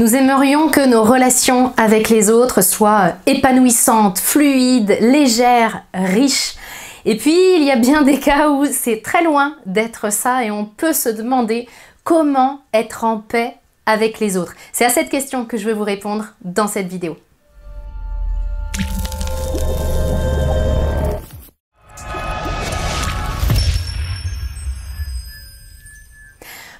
Nous aimerions que nos relations avec les autres soient euh, épanouissantes, fluides, légères, riches. Et puis, il y a bien des cas où c'est très loin d'être ça et on peut se demander comment être en paix avec les autres. C'est à cette question que je vais vous répondre dans cette vidéo.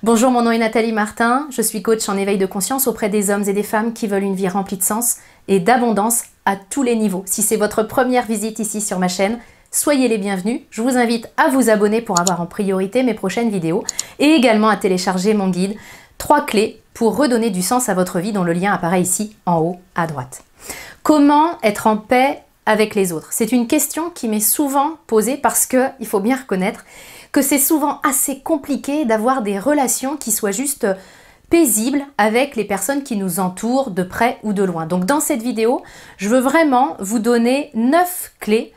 Bonjour, mon nom est Nathalie Martin, je suis coach en éveil de conscience auprès des hommes et des femmes qui veulent une vie remplie de sens et d'abondance à tous les niveaux. Si c'est votre première visite ici sur ma chaîne, soyez les bienvenus. Je vous invite à vous abonner pour avoir en priorité mes prochaines vidéos et également à télécharger mon guide 3 clés pour redonner du sens à votre vie dont le lien apparaît ici en haut à droite. Comment être en paix avec les autres C'est une question qui m'est souvent posée parce que il faut bien reconnaître que c'est souvent assez compliqué d'avoir des relations qui soient juste euh, paisibles avec les personnes qui nous entourent de près ou de loin. Donc dans cette vidéo, je veux vraiment vous donner 9 clés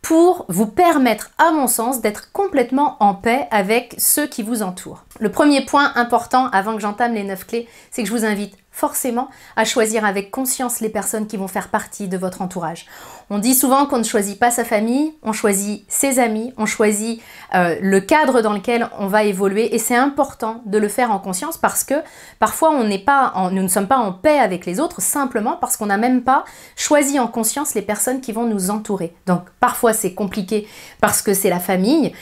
pour vous permettre, à mon sens, d'être complètement en paix avec ceux qui vous entourent. Le premier point important avant que j'entame les 9 clés, c'est que je vous invite forcément à choisir avec conscience les personnes qui vont faire partie de votre entourage. On dit souvent qu'on ne choisit pas sa famille, on choisit ses amis, on choisit euh, le cadre dans lequel on va évoluer et c'est important de le faire en conscience parce que parfois on n'est pas nous ne sommes pas en paix avec les autres simplement parce qu'on n'a même pas choisi en conscience les personnes qui vont nous entourer. Donc parfois c'est compliqué parce que c'est la famille,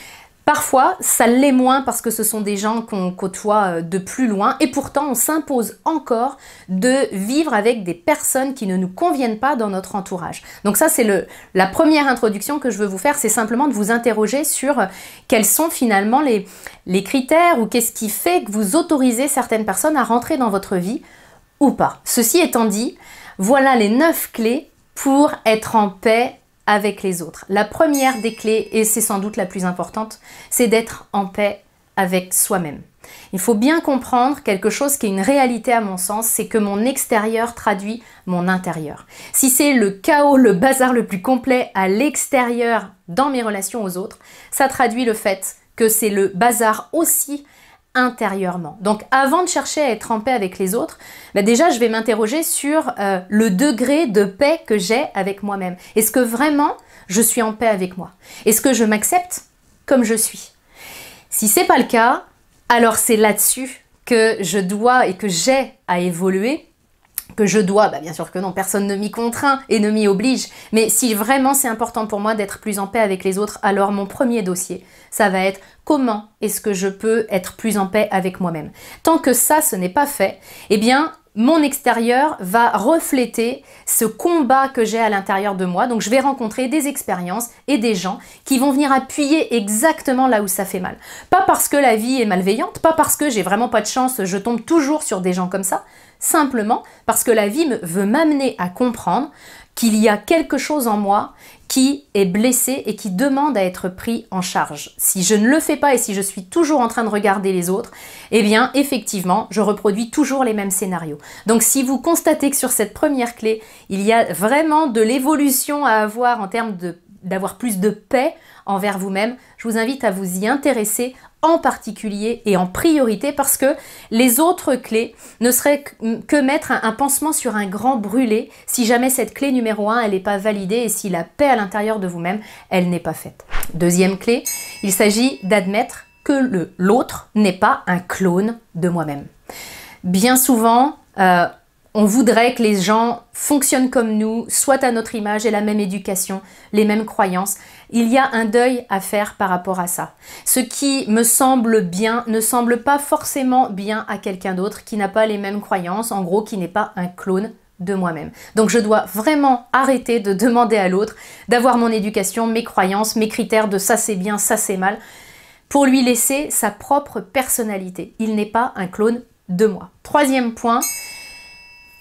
Parfois, ça l'est moins parce que ce sont des gens qu'on côtoie euh, de plus loin et pourtant on s'impose encore de vivre avec des personnes qui ne nous conviennent pas dans notre entourage. Donc ça c'est la première introduction que je veux vous faire, c'est simplement de vous interroger sur euh, quels sont finalement les, critères ou qu'est-ce qui fait que vous autorisez certaines personnes à rentrer dans votre vie ou pas. Ceci étant dit, voilà les 9 clés pour être en paix avec les autres. La première des clés, et c'est sans doute la plus importante, c'est d'être en paix avec soi-même. Il faut bien comprendre quelque chose qui est une réalité à mon sens, c'est que mon extérieur traduit mon intérieur. Si c'est le chaos, le bazar le plus complet à l'extérieur dans mes relations aux autres, ça traduit le fait que c'est le bazar aussi intérieurement. Donc avant de chercher à être en paix avec les autres, bah, déjà je vais m'interroger sur euh, le degré de paix que j'ai avec moi-même. Est-ce que vraiment je suis en paix avec moi Est-ce que je m'accepte comme je suis Si c'est pas le cas, alors c'est là-dessus que je dois et que j'ai à évoluer que je dois, bah bien sûr que non, personne ne m'y contraint et ne m'y oblige, mais si vraiment c'est important pour moi d'être plus en paix avec les autres, alors mon premier dossier, ça va être comment est-ce que je peux être plus en paix avec moi-même. Tant que ça, ce n'est pas fait, eh bien, mon extérieur va refléter ce combat que j'ai à l'intérieur de moi. Donc je vais rencontrer des expériences et des gens qui vont venir appuyer exactement là où ça fait mal. Pas parce que la vie est malveillante, pas parce que j'ai vraiment pas de chance, je tombe toujours sur des gens comme ça, simplement parce que la vie me veut m'amener à comprendre qu'il y a quelque chose en moi qui est blessé et qui demande à être pris en charge. Si je ne le fais pas et si je suis toujours en train de regarder les autres, eh bien effectivement, je reproduis toujours les mêmes scénarios. Donc si vous constatez que sur cette première clé, il y a vraiment de l'évolution à avoir en termes de d'avoir plus de paix envers vous-même, je vous invite à vous y intéresser en particulier et en priorité parce que les autres clés ne seraient que mettre un, pansement sur un grand brûlé si jamais cette clé numéro 1 elle n'est pas validée et si la paix à l'intérieur de vous-même elle n'est pas faite. Deuxième clé, il s'agit d'admettre que l'autre n'est pas un clone de moi-même. Bien souvent, euh, on voudrait que les gens fonctionnent comme nous, soient à notre image, et la même éducation, les mêmes croyances. Il y a un deuil à faire par rapport à ça. Ce qui me semble bien ne semble pas forcément bien à quelqu'un d'autre qui n'a pas les mêmes croyances, en gros qui n'est pas un clone de moi-même. Donc je dois vraiment arrêter de demander à l'autre d'avoir mon éducation, mes croyances, mes critères de ça c'est bien, ça c'est mal, pour lui laisser sa propre personnalité. Il n'est pas un clone de moi. Troisième point,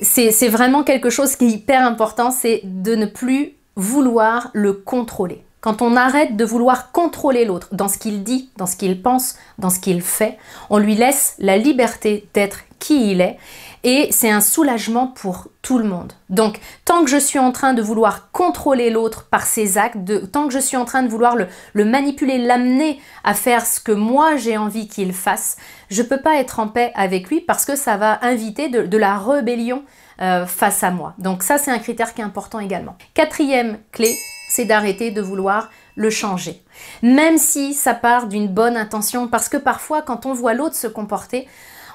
c'est vraiment quelque chose qui est hyper important, c'est de ne plus vouloir le contrôler. Quand on arrête de vouloir contrôler l'autre dans ce qu'il dit, dans ce qu'il pense, dans ce qu'il fait, on lui laisse la liberté d'être qui il est. Et c'est un soulagement pour tout le monde. Donc, tant que je suis en train de vouloir contrôler l'autre par ses actes, tant que je suis en train de vouloir le, manipuler, l'amener à faire ce que moi j'ai envie qu'il fasse, je ne peux pas être en paix avec lui parce que ça va inviter de, la rébellion euh, face à moi. Donc ça, c'est un critère qui est important également. Quatrième clé, c'est d'arrêter de vouloir le changer. Même si ça part d'une bonne intention, parce que parfois quand on voit l'autre se comporter,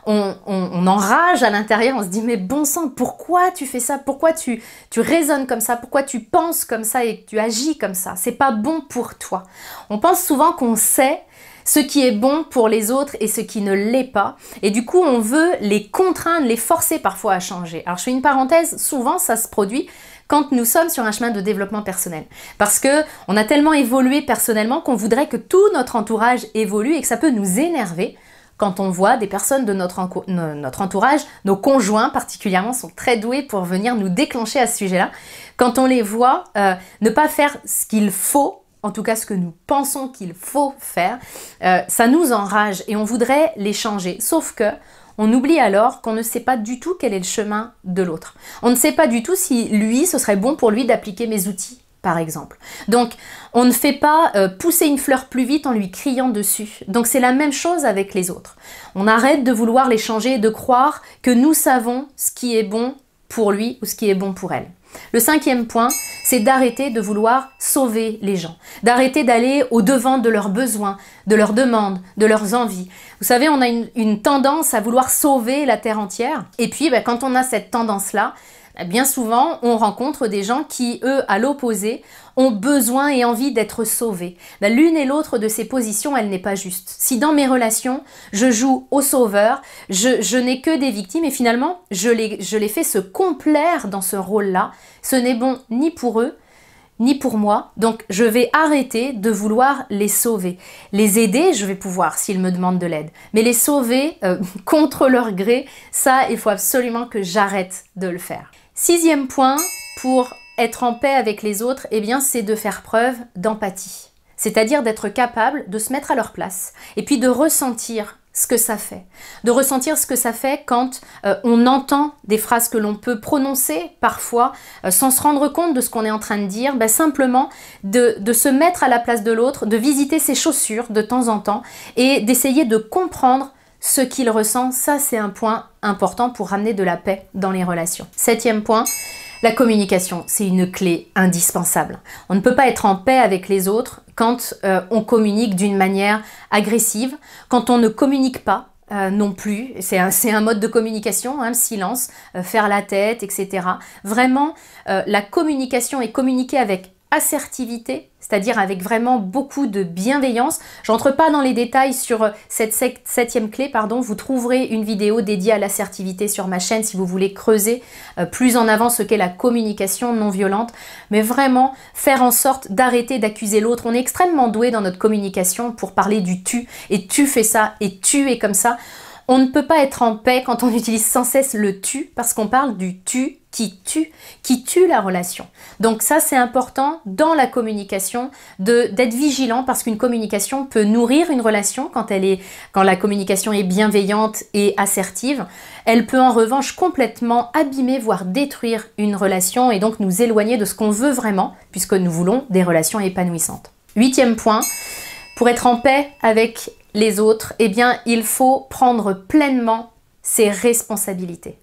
on, enrage à l'intérieur, on se dit mais bon sang, pourquoi tu fais ça Pourquoi tu, tu raisonnes comme ça Pourquoi tu penses comme ça et tu agis comme ça C'est pas bon pour toi. On pense souvent qu'on sait ce qui est bon pour les autres et ce qui ne l'est pas. Et du coup, on veut les contraindre, les forcer parfois à changer. Alors, je fais une parenthèse, souvent ça se produit quand nous sommes sur un chemin de développement personnel. Parce que on a tellement évolué personnellement qu'on voudrait que tout notre entourage évolue et que ça peut nous énerver quand on voit des personnes de notre, notre entourage, nos conjoints particulièrement, sont très doués pour venir nous déclencher à ce sujet-là. Quand on les voit euh, ne pas faire ce qu'il faut, en tout cas ce que nous pensons qu'il faut faire, euh, ça nous enrage et on voudrait les changer. Sauf que on oublie alors qu'on ne sait pas du tout quel est le chemin de l'autre. On ne sait pas du tout si lui, ce serait bon pour lui d'appliquer mes outils par exemple. Donc, on ne fait pas euh, pousser une fleur plus vite en lui criant dessus. Donc, c'est la même chose avec les autres. On arrête de vouloir les changer et de croire que nous savons ce qui est bon pour lui ou ce qui est bon pour elle. Le cinquième point, c'est d'arrêter de vouloir sauver les gens, d'arrêter d'aller au-devant de leurs besoins, de leurs demandes, de leurs envies. Vous savez, on a une, tendance à vouloir sauver la Terre entière, et puis ben, quand on a cette tendance-là, bien souvent, on rencontre des gens qui, eux, à l'opposé, ont besoin et envie d'être sauvés. Bah, l'une et l'autre de ces positions, elle n'est pas juste. Si dans mes relations, je joue au sauveur, je, n'ai que des victimes et finalement, je les, fais se complaire dans ce rôle-là, ce n'est bon ni pour eux, ni pour moi. Donc je vais arrêter de vouloir les sauver. Les aider, je vais pouvoir s'ils me demandent de l'aide. Mais les sauver euh, contre leur gré, ça, il faut absolument que j'arrête de le faire. Sixième point, pour être en paix avec les autres, eh bien, c'est de faire preuve d'empathie. C'est-à-dire d'être capable de se mettre à leur place et puis de ressentir ce que ça fait, de ressentir ce que ça fait quand euh, on entend des phrases que l'on peut prononcer parfois euh, sans se rendre compte de ce qu'on est en train de dire, bah, simplement de se mettre à la place de l'autre, de visiter ses chaussures de temps en temps et d'essayer de comprendre ce qu'il ressent, ça c'est un point important pour ramener de la paix dans les relations. Septième point, la communication, c'est une clé indispensable. On ne peut pas être en paix avec les autres quand euh, on communique d'une manière agressive, quand on ne communique pas euh, non plus. C'est un, un, mode de communication, hein, le silence, euh, faire la tête, etc. Vraiment, la communication et communiquer avec assertivité, c'est-à-dire avec vraiment beaucoup de bienveillance. J'entre pas dans les détails sur cette septième clé, pardon. Vous trouverez une vidéo dédiée à l'assertivité sur ma chaîne si vous voulez creuser euh, plus en avant ce qu'est la communication non violente. Mais vraiment, faire en sorte d'arrêter d'accuser l'autre. On est extrêmement doué dans notre communication pour parler du tu et tu fais ça et tu es comme ça. On ne peut pas être en paix quand on utilise sans cesse le tu parce qu'on parle du tu qui tue, qui tue la relation. Donc ça, c'est important dans la communication d'être vigilant parce qu'une communication peut nourrir une relation quand, elle est, quand la communication est bienveillante et assertive. Elle peut en revanche complètement abîmer, voire détruire une relation et donc nous éloigner de ce qu'on veut vraiment puisque nous voulons des relations épanouissantes. Huitième point, pour être en paix avec les autres, eh bien, il faut prendre pleinement ses responsabilités.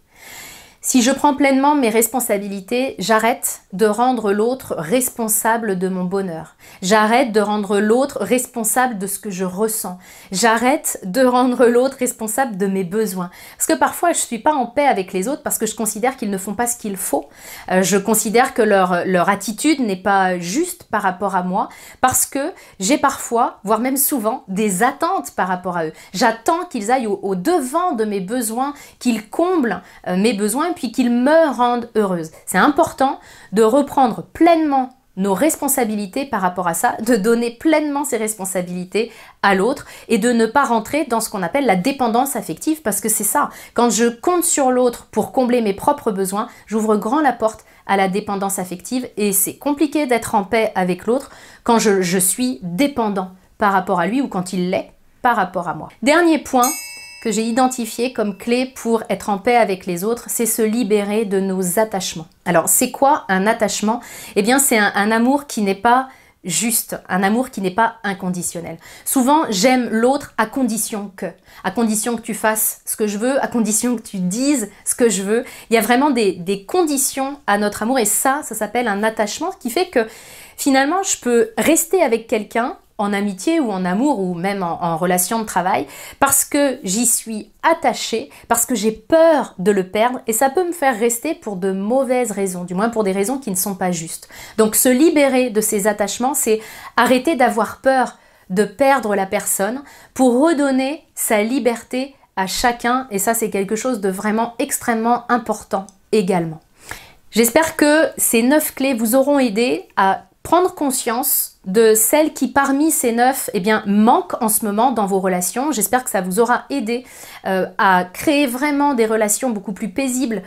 Si je prends pleinement mes responsabilités, j'arrête de rendre l'autre responsable de mon bonheur. J'arrête de rendre l'autre responsable de ce que je ressens. J'arrête de rendre l'autre responsable de mes besoins. Parce que parfois, je ne suis pas en paix avec les autres parce que je considère qu'ils ne font pas ce qu'il faut. Euh, je considère que leur, leur attitude n'est pas juste par rapport à moi parce que j'ai parfois, voire même souvent, des attentes par rapport à eux. J'attends qu'ils aillent au, au, devant de mes besoins, qu'ils comblent euh, mes besoins puis qu'il me rende heureuse. C'est important de reprendre pleinement nos responsabilités par rapport à ça, de donner pleinement ses responsabilités à l'autre et de ne pas rentrer dans ce qu'on appelle la dépendance affective parce que c'est ça. Quand je compte sur l'autre pour combler mes propres besoins, j'ouvre grand la porte à la dépendance affective et c'est compliqué d'être en paix avec l'autre quand je, je suis dépendant par rapport à lui ou quand il l'est par rapport à moi. Dernier point, que j'ai identifié comme clé pour être en paix avec les autres, c'est se libérer de nos attachements. Alors, c'est quoi un attachement Eh bien, c'est un, amour qui n'est pas juste, un amour qui n'est pas inconditionnel. Souvent, j'aime l'autre à condition que, à condition que tu fasses ce que je veux, à condition que tu dises ce que je veux. Il y a vraiment des, des conditions à notre amour et ça, ça s'appelle un attachement, qui fait que finalement, je peux rester avec quelqu'un en amitié ou en amour ou même en, relation de travail, parce que j'y suis attachée, parce que j'ai peur de le perdre et ça peut me faire rester pour de mauvaises raisons, du moins pour des raisons qui ne sont pas justes. Donc se libérer de ces attachements, c'est arrêter d'avoir peur de perdre la personne pour redonner sa liberté à chacun et ça c'est quelque chose de vraiment extrêmement important également. J'espère que ces 9 clés vous auront aidé à prendre conscience de celles qui parmi ces neuf eh bien, manquent en ce moment dans vos relations. J'espère que ça vous aura aidé euh, à créer vraiment des relations beaucoup plus paisibles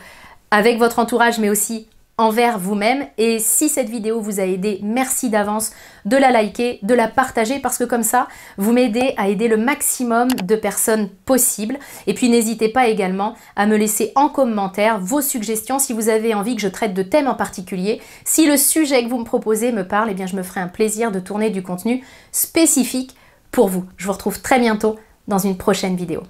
avec votre entourage mais aussi envers vous-même. Et si cette vidéo vous a aidé, merci d'avance de la liker, de la partager, parce que comme ça, vous m'aidez à aider le maximum de personnes possible. Et puis n'hésitez pas également à me laisser en commentaire vos suggestions si vous avez envie que je traite de thèmes en particulier. Si le sujet que vous me proposez me parle, eh bien je me ferai un plaisir de tourner du contenu spécifique pour vous. Je vous retrouve très bientôt dans une prochaine vidéo.